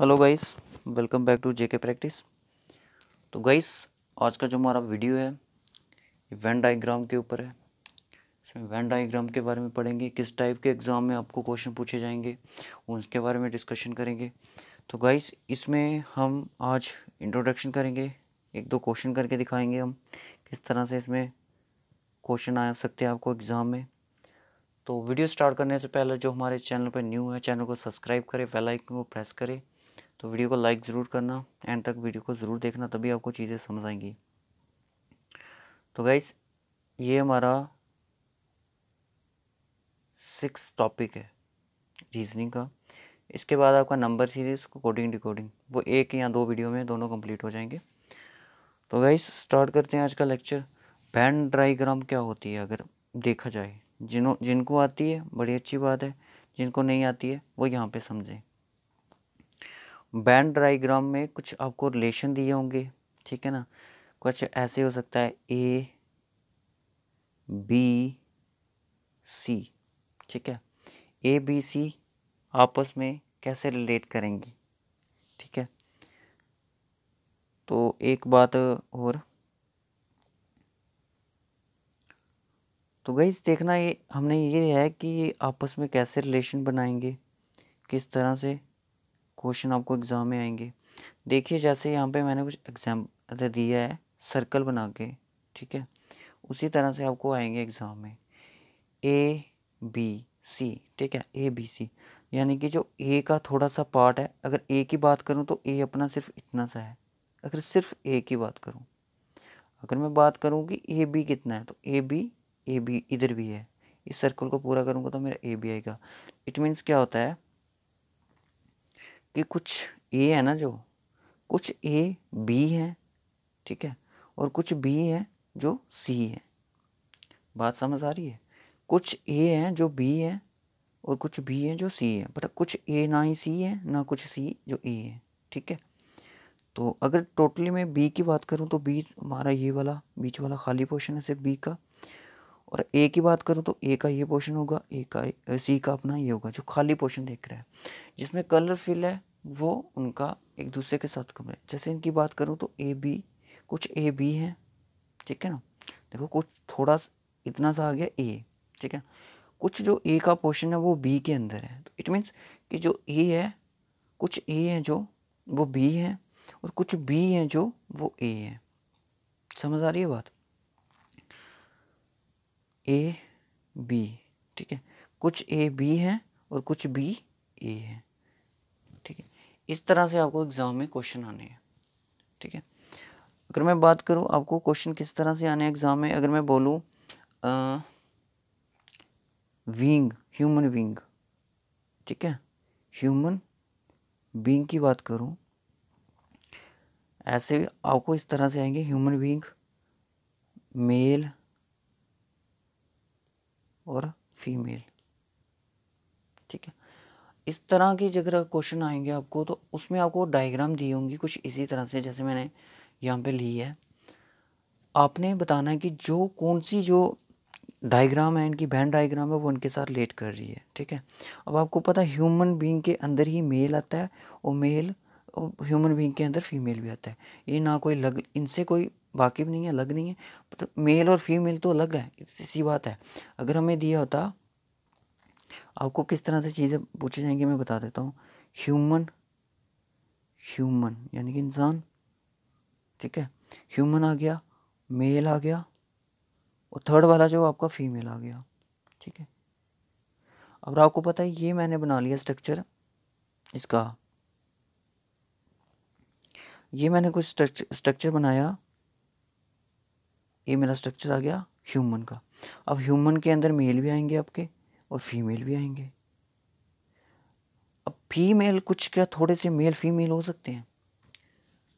hello guys welcome back to J K practice तो guys आज का जो हमारा वीडियो है वेन डाइग्राम के ऊपर है इसमें वेन डाइग्राम के बारे में पढ़ेंगे किस टाइप के एग्ज़ाम में आपको क्वेश्चन पूछे जाएंगे उसके बारे में डिस्कशन करेंगे तो गाइस इसमें हम आज इंट्रोडक्शन करेंगे एक दो क्वेश्चन करके दिखाएंगे हम किस तरह से इसमें क्वेश्चन आ सकते हैं आपको एग्ज़ाम में तो वीडियो स्टार्ट करने से पहले जो हमारे चैनल पर न्यू है चैनल को सब्सक्राइब करें वेलाइकन आइकन को प्रेस करें तो वीडियो को लाइक ज़रूर करना एंड तक वीडियो को ज़रूर देखना तभी आपको चीज़ें समझ आएंगी तो गाइस ये हमारा सिक्स टॉपिक है रीजनिंग का इसके बाद आपका नंबर सीरीज़ कोडिंग डिकोडिंग वो एक या दो वीडियो में दोनों कंप्लीट हो जाएंगे तो गाइस स्टार्ट करते हैं आज का लेक्चर बैंड ड्राइग्राम क्या होती है अगर देखा जाए जिनों जिनको आती है बड़ी अच्छी बात है जिनको नहीं आती है वो यहाँ पर समझें बैंड डाइग्राम में कुछ आपको रिलेशन दिए होंगे ठीक है ना कुछ ऐसे हो सकता है ए बी सी ठीक है ए बी सी आपस में कैसे रिलेट करेंगी ठीक है तो एक बात और तो गई देखना ये हमने ये है कि ये आपस में कैसे रिलेशन बनाएंगे किस तरह से क्वेश्चन आपको एग्ज़ाम में आएंगे देखिए जैसे यहाँ पे मैंने कुछ एग्जाम दिया है सर्कल बना के ठीक है उसी तरह से आपको आएंगे एग्ज़ाम में ए बी सी ठीक है ए बी सी यानी कि जो ए का थोड़ा सा पार्ट है अगर ए की बात करूँ तो ए अपना सिर्फ इतना सा है अगर सिर्फ ए की बात करूँ अगर मैं बात करूँ कि ए बी कितना है तो ए बी ए बी इधर भी है इस सर्कल को पूरा करूँगा तो मेरा ए बी आएगा इट मीन्स क्या होता है कि कुछ ए है ना जो कुछ ए बी है ठीक है और कुछ बी है जो सी है बात समझ आ रही है कुछ ए हैं जो बी है और कुछ बी है जो सी है बता मतलब कुछ ए ना ही सी है ना कुछ सी जो ए है ठीक है तो अगर टोटली मैं बी की बात करूँ तो बी हमारा ये वाला बीच वाला खाली पोर्शन है सिर्फ बी का और ए की बात करूँ तो ए का ये पोर्शन होगा ए का सी का अपना ये होगा जो खाली पोर्शन देख रहा है जिसमें कलर फिल है वो उनका एक दूसरे के साथ कम है जैसे इनकी बात करूँ तो ए बी कुछ ए बी हैं ठीक है ना देखो कुछ थोड़ा इतना सा आ गया ए ठीक है कुछ जो ए का पोर्शन है वो बी के अंदर है तो इट मीन्स कि जो ए है कुछ ए है जो वो बी है और कुछ बी है जो वो ए है समझ आ रही है बात ए बी ठीक है कुछ ए बी है और कुछ बी ए है ठीक है इस तरह से आपको एग्ज़ाम में क्वेश्चन आने हैं ठीक है अगर मैं बात करूँ आपको क्वेश्चन किस तरह से आने एग्ज़ाम में अगर मैं बोलूँ विंग ह्यूमन विंग ठीक है ह्यूमन बींग की बात करूँ ऐसे आपको इस तरह से आएंगे ह्यूमन बींग मेल और फीमेल ठीक है इस तरह की जगह क्वेश्चन आएंगे आपको तो उसमें आपको डायग्राम दी होंगी कुछ इसी तरह से जैसे मैंने यहाँ पे ली है आपने बताना है कि जो कौन सी जो डायग्राम है इनकी बहन डायग्राम है वो इनके साथ लेट कर रही है ठीक है अब आपको पता है ह्यूमन बींग के अंदर ही मेल आता है और मेल ह्यूमन बींग के अंदर फीमेल भी आता है ये ना कोई लग इनसे कोई वाकिफ़ नहीं है अलग नहीं है मतलब मेल और फीमेल तो अलग है इसी बात है अगर हमें दिया होता आपको किस तरह से चीज़ें पूछी जाएंगी मैं बता देता हूँ ह्यूमन ह्यूमन यानी कि इंसान ठीक है ह्यूमन आ गया मेल आ गया और थर्ड वाला जो आपका फीमेल आ गया ठीक है अब आपको पता है ये मैंने बना लिया स्ट्रक्चर इसका ये मैंने कुछ स्ट्रक्चर बनाया ये मेरा स्ट्रक्चर आ गया ह्यूमन का अब ह्यूमन के अंदर मेल भी आएंगे आपके और फीमेल भी आएंगे अब फीमेल कुछ क्या थोड़े से मेल फीमेल हो सकते हैं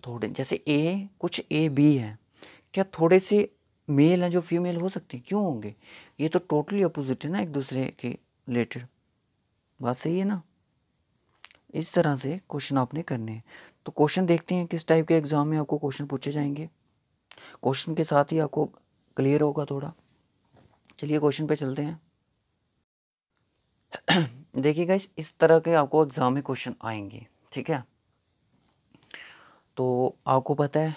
थोड़े जैसे ए कुछ ए बी है क्या थोड़े से मेल हैं जो फीमेल हो सकते हैं क्यों होंगे ये तो टोटली अपोजिट है ना एक दूसरे के रिलेटेड बात सही है ना इस तरह से क्वेश्चन आपने करने हैं तो क्वेश्चन देखते हैं किस टाइप के एग्ज़ाम में आपको क्वेश्चन पूछे जाएंगे क्वेश्चन के साथ ही आपको क्लियर होगा थोड़ा चलिए क्वेश्चन पे चलते हैं देखिए इस इस तरह के आपको एग्ज़ाम में क्वेश्चन आएंगे ठीक है तो आपको पता है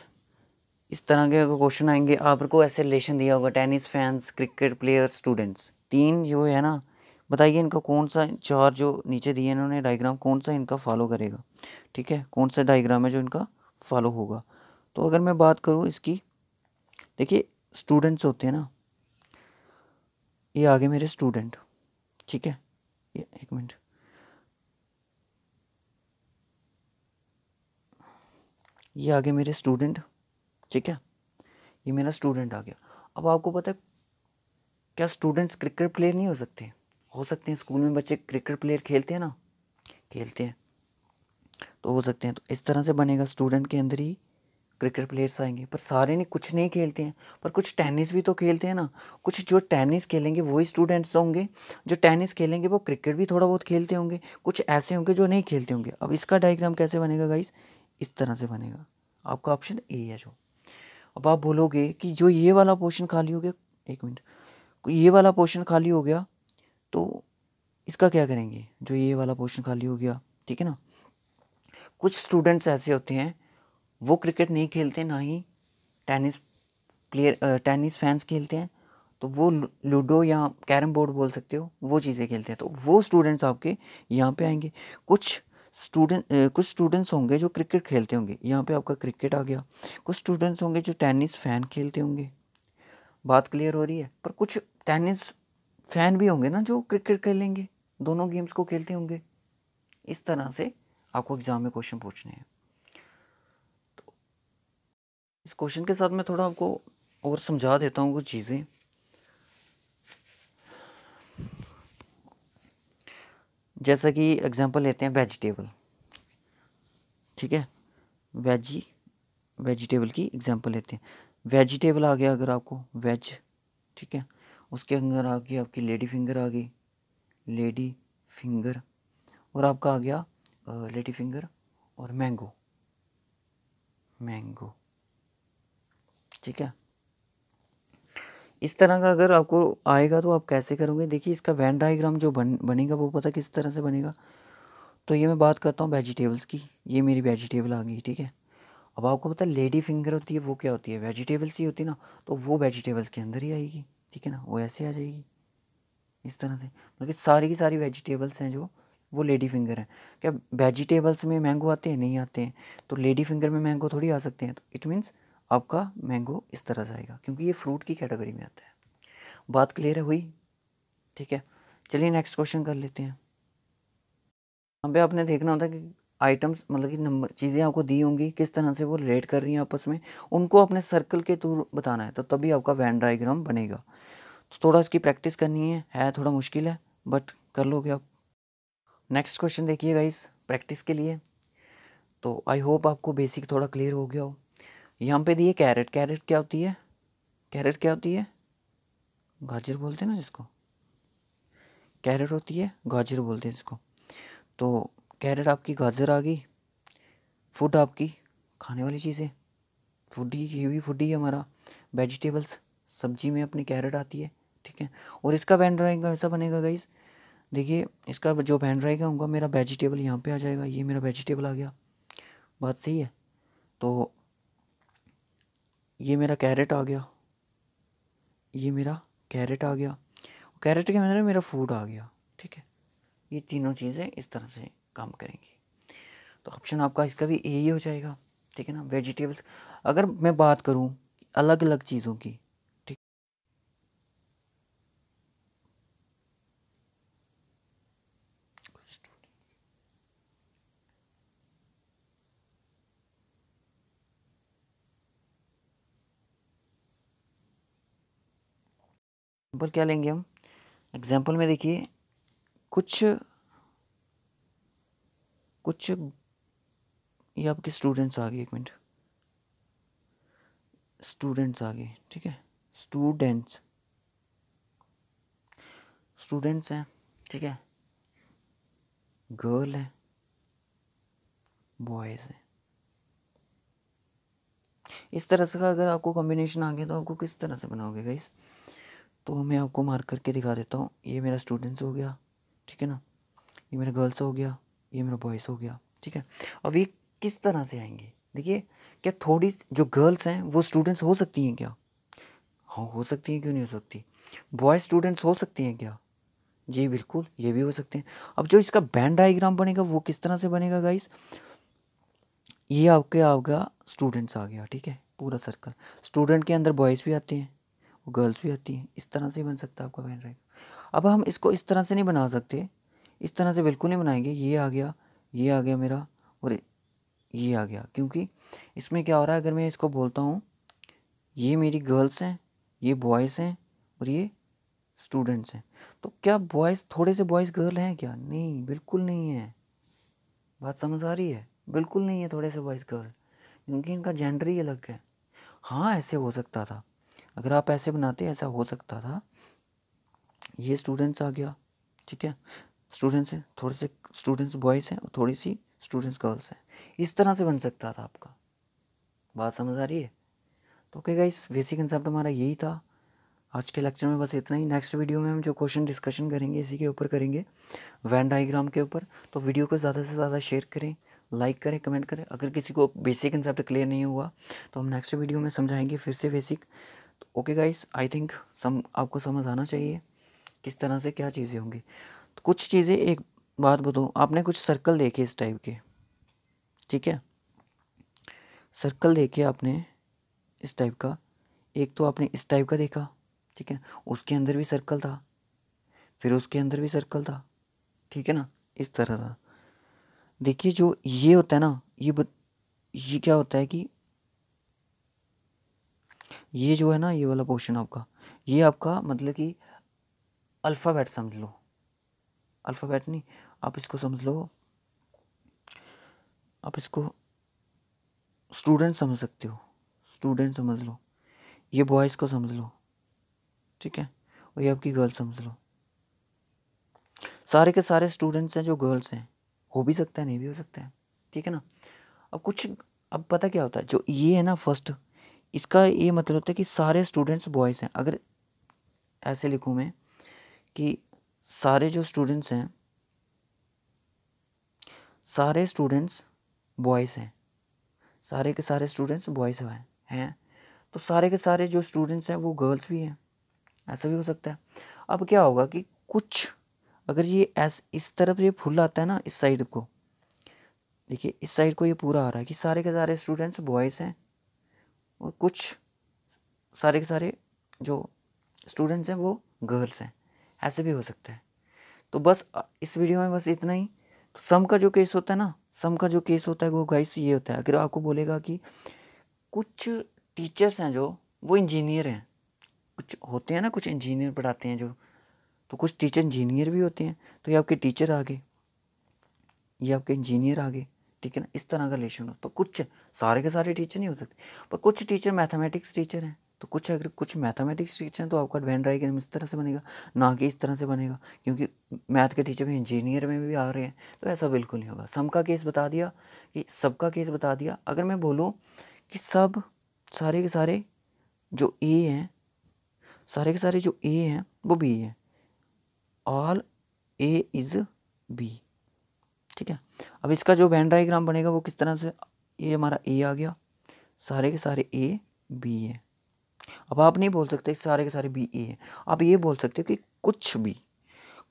इस तरह के अगर क्वेश्चन आएंगे आपको ऐसे रिलेशन दिया होगा tennis fans cricket player students तीन जो है ना बताइए इनका कौन सा चार जो नीचे दिए इन्होंने डायग्राम कौन सा इनका फॉलो करेगा ठीक है कौन सा डायग्राम है जो इनका फॉलो होगा तो अगर मैं बात करूँ इसकी देखिए स्टूडेंट्स होते हैं ना ये आगे मेरे स्टूडेंट ठीक है एक मिनट ये आगे मेरे स्टूडेंट ठीक है ये मेरा स्टूडेंट आ गया अब आपको पता है क्या स्टूडेंट्स क्रिकेट प्लेयर नहीं हो सकते हो सकते हैं स्कूल में बच्चे क्रिकेट प्लेयर खेलते हैं ना खेलते हैं तो हो सकते हैं तो इस तरह से बनेगा स्टूडेंट के अंदर ही क्रिकेट प्लेयर्स आएंगे पर सारे नहीं कुछ नहीं खेलते हैं पर कुछ टेनिस भी तो खेलते हैं ना कुछ जो टेनिस खेलेंगे वही स्टूडेंट्स होंगे जो टेनिस खेलेंगे वो क्रिकेट भी थोड़ा बहुत खेलते होंगे कुछ ऐसे होंगे जो नहीं खेलते होंगे अब इसका डायग्राम कैसे बनेगा गाइस इस तरह से बनेगा आपका ऑप्शन ए है जो अब आप बोलोगे कि जो ये वाला पोर्शन खाली हो गया एक मिनट तो ये वाला पोर्शन खाली हो गया तो इसका क्या करेंगे जो ये वाला पोर्शन खाली हो गया ठीक है ना कुछ स्टूडेंट्स ऐसे होते हैं वो क्रिकेट नहीं खेलते ना ही टेनिस प्लेयर टेनिस फैंस खेलते हैं तो वो लूडो या कैरम बोर्ड बोल सकते हो वो चीज़ें खेलते हैं तो वो स्टूडेंट्स आपके यहाँ पे आएंगे कुछ स्टूडेंट कुछ स्टूडेंट्स होंगे जो क्रिकेट खेलते होंगे यहाँ पे आपका क्रिकेट आ गया कुछ स्टूडेंट्स होंगे जो टेनिस फ़ैन खेलते होंगे बात क्लियर हो रही है पर कुछ टेनिस फ़ैन भी होंगे ना जो क्रिकेट खेलेंगे दोनों गेम्स को खेलते होंगे इस तरह से आपको एग्ज़ाम में क्वेश्चन पूछने हैं इस क्वेश्चन के साथ मैं थोड़ा आपको और समझा देता हूँ कुछ चीज़ें जैसा कि एग्जांपल लेते हैं वेजिटेबल ठीक है वेजी वेजिटेबल की एग्जांपल लेते हैं वेजिटेबल आ गया अगर आपको वेज ठीक है उसके अंदर आ गई आपकी लेडी फिंगर आ गई लेडी फिंगर और आपका आ गया लेडी फिंगर और मैंगो मैंगो ठीक है इस तरह का अगर आपको आएगा तो आप कैसे करोगे देखिए इसका वैन डाइग्राम जो बन बनेगा वो पता किस तरह से बनेगा तो ये मैं बात करता हूँ वेजिटेबल्स की ये मेरी वेजिटेबल आ गई ठीक है अब आपको पता है लेडी फिंगर होती है वो क्या होती है वेजिटेबल्स ही होती है ना तो वो वेजिटेबल्स के अंदर ही आएगी ठीक है ना वो ऐसे आ जाएगी इस तरह से मतलब सारी की सारी वेजिटेबल्स हैं जो वो लेडी फिंगर है क्या वेजिटेबल्स में मैंगो आते हैं नहीं आते हैं तो लेडी फिंगर में मैंगो थोड़ी आ सकते हैं तो इट मीन्स आपका मैंगो इस तरह से आएगा क्योंकि ये फ्रूट की कैटेगरी में आता है बात क्लियर है हुई ठीक है चलिए नेक्स्ट क्वेश्चन कर लेते हैं यहाँ पे आपने देखना होता है कि आइटम्स मतलब कि नंबर चीज़ें आपको दी होंगी किस तरह से वो रिलेट कर रही हैं आपस में उनको अपने सर्कल के थ्रू बताना है तो तभी आपका वैन डाइग्राम बनेगा तो थोड़ा इसकी प्रैक्टिस करनी है है थोड़ा मुश्किल है बट कर लोगे आप नेक्स्ट क्वेश्चन देखिएगा इस प्रैक्टिस के लिए तो आई होप आपको बेसिक थोड़ा क्लियर हो गया हो यहाँ पे दिए कैरेट कैरेट क्या होती है कैरेट क्या होती है गाजर बोलते हैं ना जिसको कैरेट होती है गाजर बोलते हैं जिसको तो कैरेट आपकी गाजर आ गई फूड आपकी खाने वाली चीज़ें फूडी ये भी फूडी है हमारा वेजिटेबल्स सब्जी में अपनी कैरेट आती है ठीक है और इसका बैंड ड्राइंग ऐसा बनेगा गाइज देखिए इसका जो बैंड ड्राइंग होगा मेरा वेजिटेबल यहाँ पे आ जाएगा ये मेरा वेजिटेबल आ गया बात सही है तो ये मेरा कैरेट आ गया ये मेरा कैरेट आ गया कैरेट के अंदर मेरा फूड आ गया ठीक है ये तीनों चीज़ें इस तरह से काम करेंगी तो ऑप्शन आपका इसका भी ए ही हो जाएगा ठीक है ना वेजिटेबल्स अगर मैं बात करूँ अलग अलग चीज़ों की एग्जाम्पल क्या लेंगे हम एग्जाम्पल में देखिए कुछ कुछ ये आपके स्टूडेंट्स आ गए एक मिनट स्टूडेंट्स आ गए ठीक है स्टूडेंट्स स्टूडेंट्स हैं ठीक है गर्ल है बॉयज़ है इस तरह से का अगर आपको कॉम्बिनेशन आ गया तो आपको किस तरह से बनाओगे गाइस तो मैं आपको मार्क करके दिखा देता हूँ ये मेरा स्टूडेंट्स हो गया ठीक है ना ये मेरा गर्ल्स हो गया ये मेरा बॉयज़ हो गया ठीक है अब ये किस तरह से आएंगे देखिए क्या थोड़ी जो गर्ल्स हैं वो स्टूडेंट्स हो सकती हैं क्या हाँ हो सकती हैं क्यों नहीं हो सकती बॉय स्टूडेंट्स हो सकती हैं क्या जी बिल्कुल ये भी हो सकते हैं अब जो इसका बैंड डाइग्राम बनेगा वो किस तरह से बनेगा गाइस ये आपके आपका स्टूडेंट्स आ गया ठीक है पूरा सर्कल स्टूडेंट के अंदर बॉयज़ भी आते हैं वो गर्ल्स भी आती हैं इस तरह से ही बन सकता है आपका वैन ड्राइव अब हम इसको इस तरह से नहीं बना सकते इस तरह से बिल्कुल नहीं बनाएंगे ये आ गया ये आ गया मेरा और ये आ गया क्योंकि इसमें क्या हो रहा है अगर मैं इसको बोलता हूँ ये मेरी गर्ल्स हैं ये बॉयज़ हैं और ये स्टूडेंट्स हैं तो क्या बॉयज़ थोड़े से बॉयज़ गर्ल हैं क्या नहीं बिल्कुल नहीं है बात समझ आ रही है बिल्कुल नहीं है थोड़े से बॉयज़ गर्ल क्योंकि इनका जेंडर ही अलग है हाँ ऐसे हो सकता था अगर आप ऐसे बनाते ऐसा हो सकता था ये स्टूडेंट्स आ गया ठीक है स्टूडेंट्स हैं थोड़े से स्टूडेंट्स बॉयज़ हैं और थोड़ी सी स्टूडेंट्स गर्ल्स हैं इस तरह से बन सकता था आपका बात समझ आ रही है तो ओके गाइस बेसिक कंसेप्ट हमारा यही था आज के लेक्चर में बस इतना ही नेक्स्ट वीडियो में हम जो क्वेश्चन डिस्कशन करेंगे इसी के ऊपर करेंगे वैन डाइग्राम के ऊपर तो वीडियो को ज़्यादा से ज़्यादा शेयर करें लाइक करें कमेंट करें अगर किसी को बेसिक कंसेप्ट क्लियर नहीं हुआ तो हम नेक्स्ट वीडियो में समझाएंगे फिर से basic okay guys I think some आपको समझ आना चाहिए किस तरह से क्या चीज़ें होंगी तो कुछ चीज़ें एक बात बताऊँ आपने कुछ सर्कल देखे इस टाइप के ठीक है सर्कल देखे आपने इस टाइप का एक तो आपने इस टाइप का देखा ठीक है उसके अंदर भी सर्कल था फिर उसके अंदर भी सर्कल था ठीक है ना इस तरह था देखिए जो ये होता है ना ये ये क्या होता है कि ये जो है ना ये वाला पोर्शन आपका ये आपका मतलब कि अल्फ़ाबेट समझ लो अल्फ़ाबेट नहीं आप इसको समझ लो आप इसको स्टूडेंट समझ सकते हो स्टूडेंट समझ लो ये बॉयज़ को समझ लो ठीक है और ये आपकी गर्ल्स समझ लो सारे के सारे स्टूडेंट्स हैं जो गर्ल्स हैं हो भी सकता है नहीं भी हो सकता है ठीक है ना अब कुछ अब पता क्या होता है जो ये है ना फर्स्ट इसका ये मतलब होता है कि सारे स्टूडेंट्स बॉयज़ हैं अगर ऐसे लिखूँ मैं कि सारे जो स्टूडेंट्स हैं सारे स्टूडेंट्स बॉयज़ हैं सारे के सारे स्टूडेंट्स बॉयज़ हैं हैं तो सारे के सारे जो स्टूडेंट्स हैं वो गर्ल्स भी हैं ऐसा भी हो सकता है अब क्या होगा कि कुछ अगर ये ऐस इस तरफ ये फुल आता है ना इस साइड को देखिए इस साइड को ये पूरा आ रहा है कि सारे के सारे स्टूडेंट्स बॉयज़ हैं और कुछ सारे के सारे जो स्टूडेंट्स हैं वो गर्ल्स हैं ऐसे भी हो सकता है तो बस इस वीडियो में बस इतना ही तो सम का जो केस होता है ना सम का जो केस होता है वो गाइस ये होता है अगर आपको बोलेगा कि कुछ टीचर्स हैं जो वो इंजीनियर हैं कुछ होते हैं ना कुछ इंजीनियर पढ़ाते हैं जो तो कुछ टीचर इंजीनियर भी होते हैं तो ये आपके टीचर आ गए ये आपके इंजीनियर आ गए ठीक है ना इस तरह का रिलेशन हो पर कुछ सारे के सारे टीचर नहीं हो सकते पर कुछ टीचर मैथमेटिक्स टीचर हैं तो कुछ अगर कुछ मैथमेटिक्स टीचर हैं तो आपका वैन ड्राइगर इस तरह से बनेगा ना कि इस तरह से बनेगा क्योंकि मैथ के टीचर भी इंजीनियर में भी आ रहे हैं तो ऐसा बिल्कुल नहीं होगा का केस बता दिया कि सबका केस बता दिया अगर मैं बोलूँ कि सब सारे के सारे जो ए हैं सारे के सारे जो ए हैं वो बी हैं ऑल ए इज़ बी ठीक है अब इसका जो वैन डाइग्राम बनेगा वो किस तरह से ये हमारा ए आ गया सारे के सारे ए बी है अब आप नहीं बोल सकते सारे के सारे बी ए है आप ये बोल सकते हो कि कुछ भी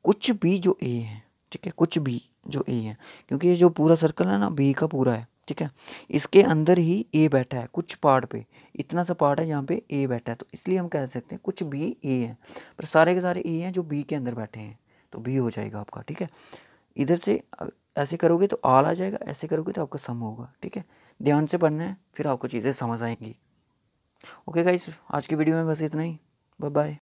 कुछ भी जो ए है ठीक है कुछ भी जो ए है क्योंकि ये जो पूरा सर्कल है ना बी का पूरा है ठीक है इसके अंदर ही ए बैठा है कुछ पार्ट पे इतना सा पार्ट है जहाँ पे ए बैठा है तो इसलिए हम कह सकते हैं कुछ बी ए है पर सारे के सारे ए हैं जो बी के अंदर बैठे हैं तो बी हो जाएगा आपका ठीक है इधर से ऐसे करोगे तो आल आ जाएगा ऐसे करोगे तो आपका सम होगा ठीक है ध्यान से पढ़ना है फिर आपको चीज़ें समझ आएंगी ओके गाइस आज की वीडियो में बस इतना ही बाय बाय